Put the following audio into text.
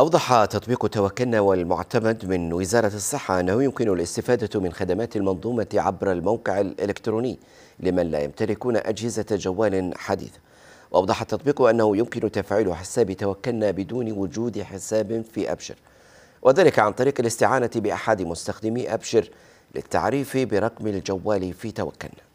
أوضح تطبيق توكلنا والمعتمد من وزارة الصحة أنه يمكن الاستفادة من خدمات المنظومة عبر الموقع الإلكتروني لمن لا يمتلكون أجهزة جوال حديثة وأوضح التطبيق أنه يمكن تفعيل حساب توكلنا بدون وجود حساب في أبشر وذلك عن طريق الاستعانة بأحد مستخدمي أبشر للتعريف برقم الجوال في توكلنا